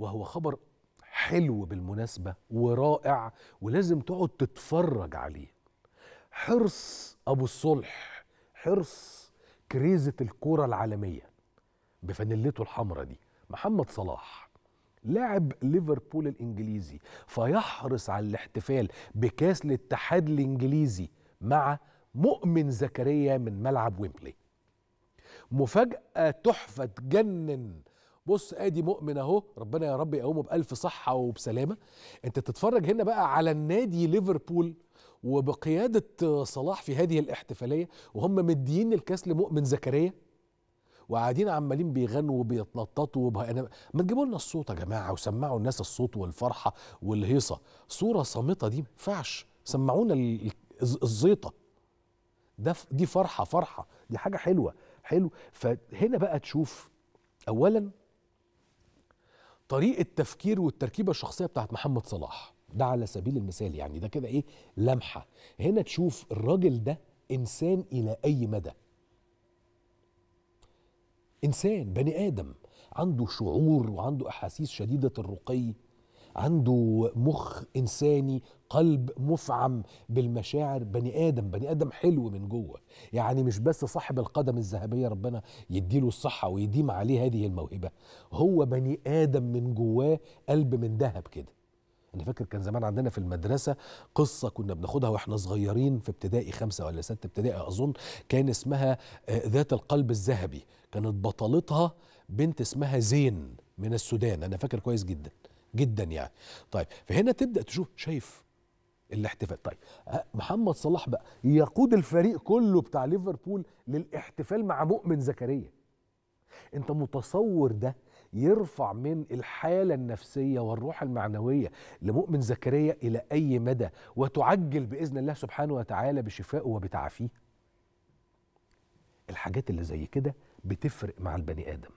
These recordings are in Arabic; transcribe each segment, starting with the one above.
وهو خبر حلو بالمناسبة ورائع ولازم تقعد تتفرج عليه حرص أبو الصلح حرص كريزة الكرة العالمية بفانيلته الحمراء دي محمد صلاح لاعب ليفربول الإنجليزي فيحرص على الاحتفال بكاس الاتحاد الإنجليزي مع مؤمن زكريا من ملعب ويمبلي مفاجأة تحفة تجنن بص ادي مؤمن اهو ربنا يا رب يقومه بالف صحه وبسلامه انت تتفرج هنا بقى على النادي ليفربول وبقياده صلاح في هذه الاحتفاليه وهم مديين الكاس لمؤمن زكريا وقاعدين عمالين بيغنوا وبيتنططوا وبه... أنا... ما تجيبوا لنا الصوت يا جماعه وسمعوا الناس الصوت والفرحه والهيصه صوره صامته دي ما ينفعش سمعونا ال... الزيطه ده دي فرحه فرحه دي حاجه حلوه حلو فهنا بقى تشوف اولا طريقه تفكير والتركيبه الشخصيه بتاعت محمد صلاح ده على سبيل المثال يعني ده كده ايه لمحه هنا تشوف الراجل ده انسان الى اي مدى انسان بني ادم عنده شعور وعنده احاسيس شديده الرقي عنده مخ انساني قلب مفعم بالمشاعر بني ادم بني ادم حلو من جوه يعني مش بس صاحب القدم الذهبيه ربنا يديله الصحه ويديم عليه هذه الموهبه هو بني ادم من جواه قلب من ذهب كده انا فاكر كان زمان عندنا في المدرسه قصه كنا بناخدها واحنا صغيرين في ابتدائي خمسه ولا سته ابتدائي اظن كان اسمها آه، ذات القلب الذهبي كانت بطلتها بنت اسمها زين من السودان انا فاكر كويس جدا جدا يعني طيب فهنا تبدا تشوف شايف الاحتفال طيب أه، محمد صلاح بقى يقود الفريق كله بتاع ليفربول للاحتفال مع مؤمن زكريا انت متصور ده يرفع من الحالة النفسية والروح المعنوية لمؤمن زكريا إلى أي مدى وتعجل بإذن الله سبحانه وتعالى بشفائه وبتعافيه الحاجات اللي زي كده بتفرق مع البني آدم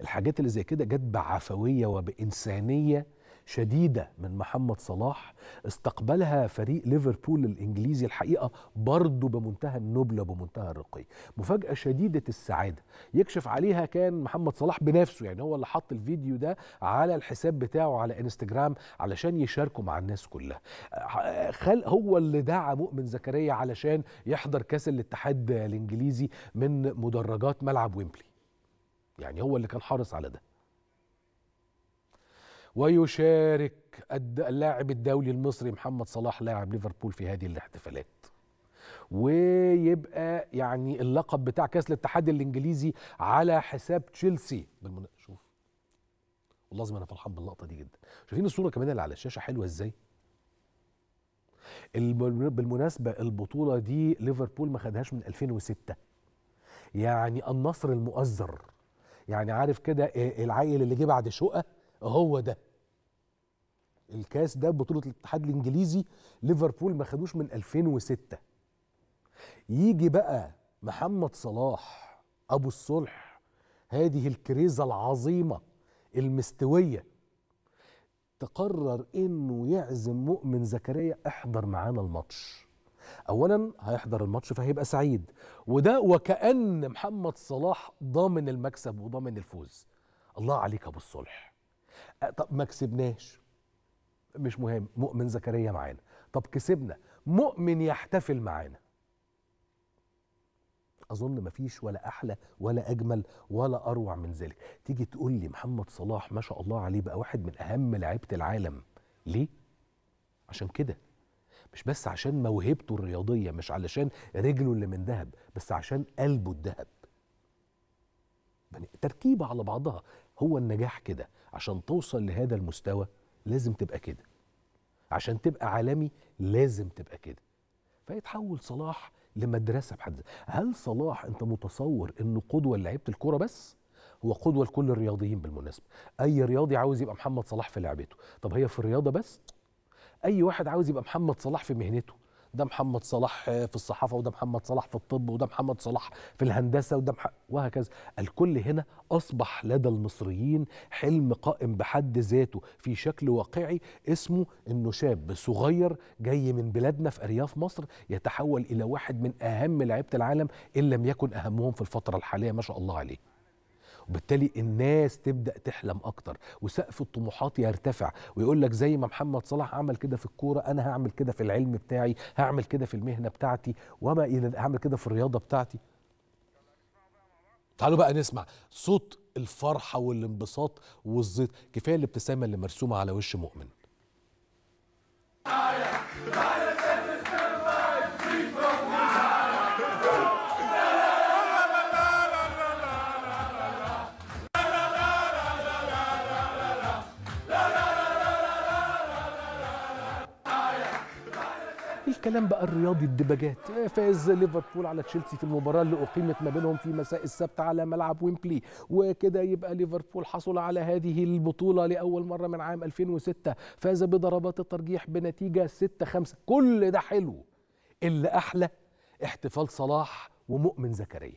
الحاجات اللي زي كده جت بعفويه وبانسانيه شديده من محمد صلاح استقبلها فريق ليفربول الانجليزي الحقيقه برضه بمنتهى النبله وبمنتهى الرقي مفاجاه شديده السعاده يكشف عليها كان محمد صلاح بنفسه يعني هو اللي حط الفيديو ده على الحساب بتاعه على انستجرام علشان يشاركه مع الناس كلها خل هو اللي دعا مؤمن زكريا علشان يحضر كاس الاتحاد الانجليزي من مدرجات ملعب ويمبلي يعني هو اللي كان حارص على ده ويشارك اللاعب الدولي المصري محمد صلاح لاعب ليفربول في هذه الاحتفالات ويبقى يعني اللقب بتاع كاس الاتحاد الانجليزي على حساب تشيلسي بالمن... شوف والله لازم انا فرحان باللقطه دي جدا شايفين الصوره كمان اللي على الشاشه حلوه ازاي بالمناسبه البطوله دي ليفربول ما خدهاش من 2006 يعني النصر المؤزر يعني عارف كده إيه، العيل اللي جه بعد شقه هو ده الكاس ده بطوله الاتحاد الانجليزي ليفربول ما خدوش من 2006 يجي بقى محمد صلاح ابو الصلح هذه الكريزه العظيمه المستويه تقرر انه يعزم مؤمن زكريا احضر معانا الماتش اولا هيحضر الماتش فهيبقى سعيد وده وكأن محمد صلاح ضامن المكسب وضامن الفوز الله عليك ابو الصلح طب ما كسبناش مش مهم مؤمن زكريا معانا طب كسبنا مؤمن يحتفل معانا اظن مفيش ولا احلى ولا اجمل ولا اروع من ذلك تيجي تقول لي محمد صلاح ما شاء الله عليه بقى واحد من اهم لعيبه العالم ليه عشان كده مش بس عشان موهبته الرياضية مش علشان رجله اللي من ذهب بس عشان قلبه الذهب يعني تركيبة على بعضها هو النجاح كده عشان توصل لهذا المستوى لازم تبقى كده عشان تبقى عالمي لازم تبقى كده فيتحول صلاح لمدرسة بحد ذاتها هل صلاح أنت متصور أنه قدوة لعيبة الكرة بس؟ هو قدوة لكل الرياضيين بالمناسبة أي رياضي عاوز يبقى محمد صلاح في لعبته طب هي في الرياضة بس؟ اي واحد عاوز يبقى محمد صلاح في مهنته ده محمد صلاح في الصحافه وده محمد صلاح في الطب وده محمد صلاح في الهندسه وده مح... وهكذا الكل هنا اصبح لدى المصريين حلم قائم بحد ذاته في شكل واقعي اسمه انه شاب صغير جاي من بلادنا في ارياف مصر يتحول الى واحد من اهم لعيبه العالم ان لم يكن اهمهم في الفتره الحاليه ما شاء الله عليه وبالتالي الناس تبدا تحلم اكتر وسقف الطموحات يرتفع ويقول لك زي ما محمد صلاح عمل كده في الكوره انا هعمل كده في العلم بتاعي هعمل كده في المهنه بتاعتي وما الى هعمل كده في الرياضه بتاعتي تعالوا بقى نسمع صوت الفرحه والانبساط والزيط كفايه الابتسامه اللي مرسومه على وش مؤمن الكلام كلام بقى الرياضي الدباجات فاز ليفربول على تشيلسي في المباراه اللي اقيمت ما بينهم في مساء السبت على ملعب ويمبلي وكده يبقى ليفربول حصل على هذه البطوله لاول مره من عام 2006 فاز بضربات الترجيح بنتيجه 6 5 كل ده حلو اللي احلى احتفال صلاح ومؤمن زكريا